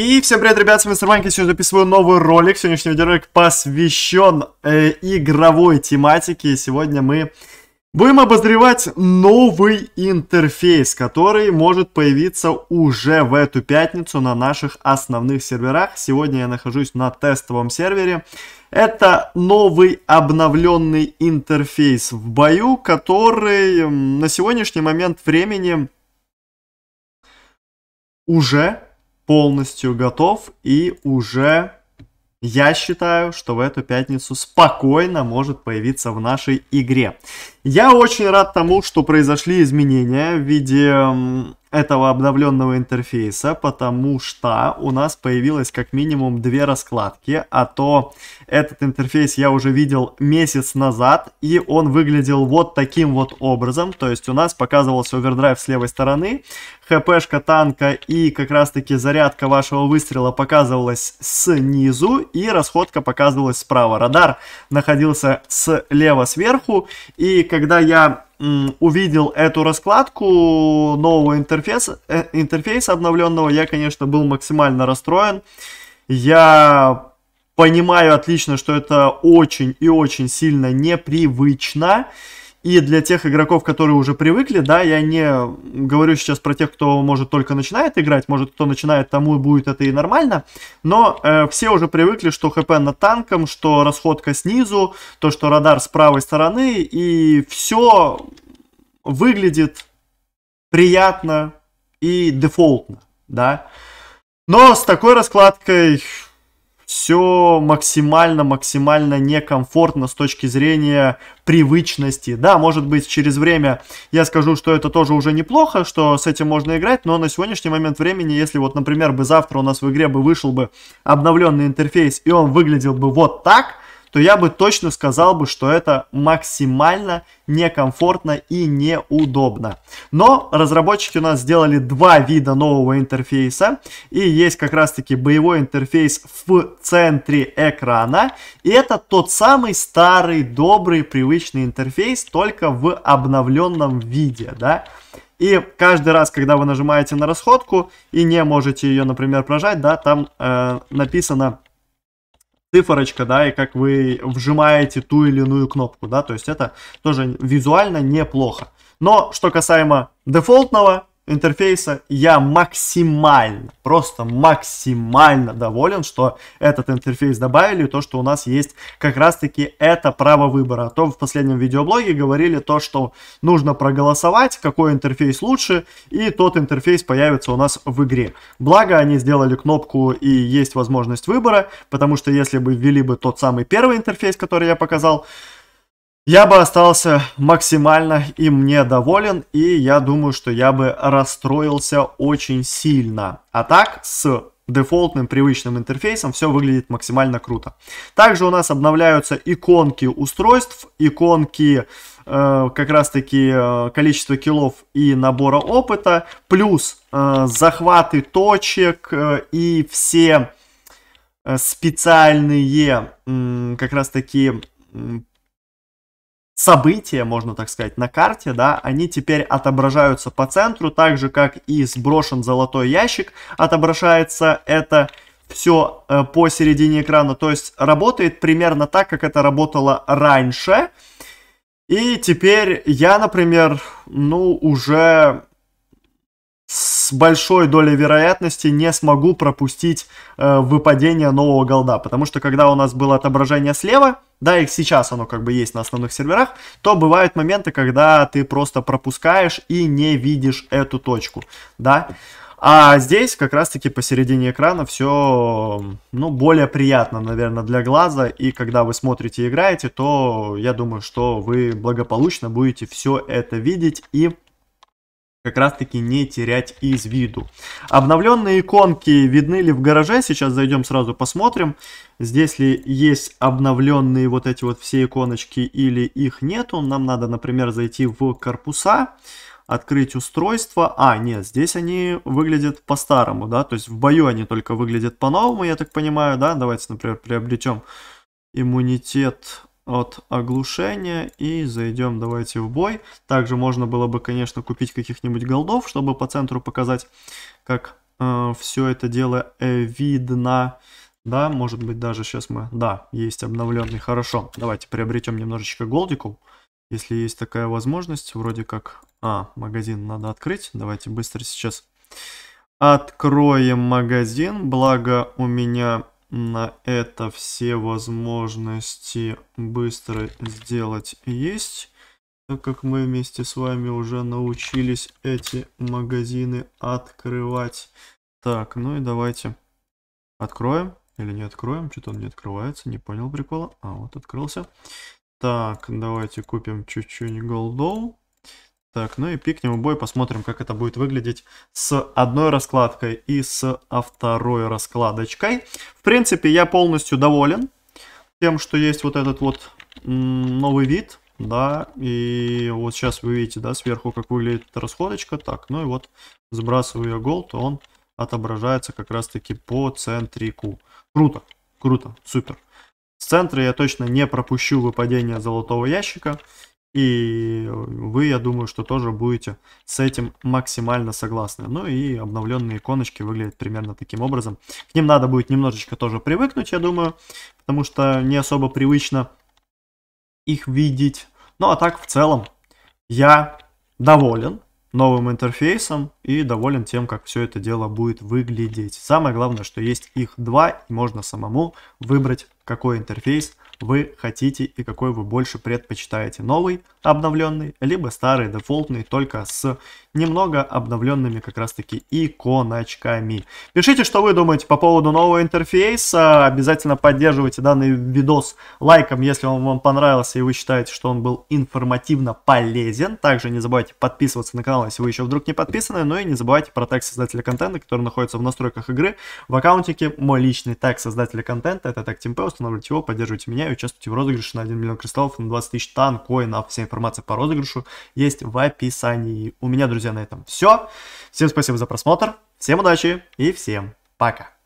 И всем привет, ребят, с вами Сарманки, сегодня записываю новый ролик, сегодняшний видеоролик посвящен э, игровой тематике, сегодня мы будем обозревать новый интерфейс, который может появиться уже в эту пятницу на наших основных серверах. Сегодня я нахожусь на тестовом сервере. Это новый обновленный интерфейс в бою, который на сегодняшний момент времени уже полностью готов и уже я считаю, что в эту пятницу спокойно может появиться в нашей игре. Я очень рад тому, что произошли изменения в виде этого обновленного интерфейса, потому что у нас появилось как минимум две раскладки, а то этот интерфейс я уже видел месяц назад, и он выглядел вот таким вот образом, то есть у нас показывался овердрайв с левой стороны, хпшка танка и как раз таки зарядка вашего выстрела показывалась снизу и расходка показывалась справа. Радар находился слева сверху и когда я увидел эту раскладку нового интерфейса, э, интерфейса обновленного, я, конечно, был максимально расстроен. Я понимаю отлично, что это очень и очень сильно непривычно. И для тех игроков, которые уже привыкли, да, я не говорю сейчас про тех, кто, может, только начинает играть, может, кто начинает, тому будет это и нормально, но э, все уже привыкли, что хп над танком, что расходка снизу, то, что радар с правой стороны, и все выглядит приятно и дефолтно, да. Но с такой раскладкой все максимально-максимально некомфортно с точки зрения привычности. Да, может быть, через время я скажу, что это тоже уже неплохо, что с этим можно играть, но на сегодняшний момент времени, если вот, например, бы завтра у нас в игре бы вышел бы обновленный интерфейс, и он выглядел бы вот так, то я бы точно сказал бы, что это максимально некомфортно и неудобно. Но разработчики у нас сделали два вида нового интерфейса. И есть как раз таки боевой интерфейс в центре экрана. И это тот самый старый, добрый, привычный интерфейс, только в обновленном виде, да. И каждый раз, когда вы нажимаете на расходку и не можете ее, например, прожать, да, там э, написано цифорочка, да, и как вы вжимаете ту или иную кнопку, да, то есть это тоже визуально неплохо. Но что касаемо дефолтного, интерфейса. Я максимально, просто максимально доволен, что этот интерфейс добавили, то, что у нас есть как раз-таки это право выбора. А то в последнем видеоблоге говорили то, что нужно проголосовать, какой интерфейс лучше, и тот интерфейс появится у нас в игре. Благо, они сделали кнопку и есть возможность выбора, потому что если бы ввели бы тот самый первый интерфейс, который я показал, я бы остался максимально им недоволен, и я думаю, что я бы расстроился очень сильно. А так, с дефолтным привычным интерфейсом все выглядит максимально круто. Также у нас обновляются иконки устройств, иконки э, как раз таки э, количества килов и набора опыта, плюс э, захваты точек э, и все э, специальные э, как раз таки события, можно так сказать, на карте, да, они теперь отображаются по центру, так же, как и сброшен золотой ящик, отображается это все э, посередине экрана, то есть работает примерно так, как это работало раньше, и теперь я, например, ну, уже с большой долей вероятности не смогу пропустить э, выпадение нового голда, потому что когда у нас было отображение слева, да, и сейчас оно как бы есть на основных серверах, то бывают моменты, когда ты просто пропускаешь и не видишь эту точку, да. А здесь как раз-таки посередине экрана все, ну, более приятно, наверное, для глаза. И когда вы смотрите и играете, то я думаю, что вы благополучно будете все это видеть и как раз-таки не терять из виду. Обновленные иконки видны ли в гараже? Сейчас зайдем сразу посмотрим. Здесь ли есть обновленные вот эти вот все иконочки или их нету. Нам надо, например, зайти в корпуса, открыть устройство. А, нет, здесь они выглядят по-старому, да, то есть в бою они только выглядят по-новому, я так понимаю, да. Давайте, например, приобретем иммунитет от оглушения и зайдем давайте в бой. Также можно было бы, конечно, купить каких-нибудь голдов, чтобы по центру показать, как э, все это дело э, видно. Да, может быть даже сейчас мы... Да, есть обновленный, хорошо. Давайте приобретем немножечко голдиков, если есть такая возможность. Вроде как... А, магазин надо открыть. Давайте быстро сейчас откроем магазин. Благо у меня на это все возможности быстро сделать есть. Так как мы вместе с вами уже научились эти магазины открывать. Так, ну и давайте откроем. Или не откроем, что-то он не открывается, не понял прикола. А, вот открылся. Так, давайте купим чуть-чуть голдов. Так, ну и пикнем в бой, посмотрим, как это будет выглядеть с одной раскладкой и с а второй раскладочкой. В принципе, я полностью доволен тем, что есть вот этот вот новый вид, да, и вот сейчас вы видите, да, сверху, как выглядит эта расходочка. Так, ну и вот сбрасываю я голд, он отображается как раз-таки по центрику. Круто, круто, супер. С центра я точно не пропущу выпадение золотого ящика. И э, вы, я думаю, что тоже будете с этим максимально согласны. Ну и обновленные иконочки выглядят примерно таким образом. К ним надо будет немножечко тоже привыкнуть, я думаю, потому что не особо привычно их видеть. Ну а так в целом я доволен новым интерфейсом и доволен тем, как все это дело будет выглядеть. Самое главное, что есть их два, и можно самому выбрать, какой интерфейс вы хотите и какой вы больше предпочитаете. Новый, обновленный, либо старый, дефолтный, только с немного обновленными как раз таки иконочками. Пишите, что вы думаете по поводу нового интерфейса. Обязательно поддерживайте данный видос лайком, если он вам понравился и вы считаете, что он был информативно полезен. Также не забывайте подписываться на канал, если вы еще вдруг не подписаны. Ну и не забывайте про тег создателя контента, который находится в настройках игры. В аккаунтике мой личный тег создателя контента, это тег Тимпе, устанавливайте его, поддерживайте меня дня участвуйте в розыгрыше на 1 миллион кристаллов, на 20 тысяч тан, коинов. А вся информация по розыгрышу есть в описании. У меня, друзья, на этом все. Всем спасибо за просмотр, всем удачи и всем пока.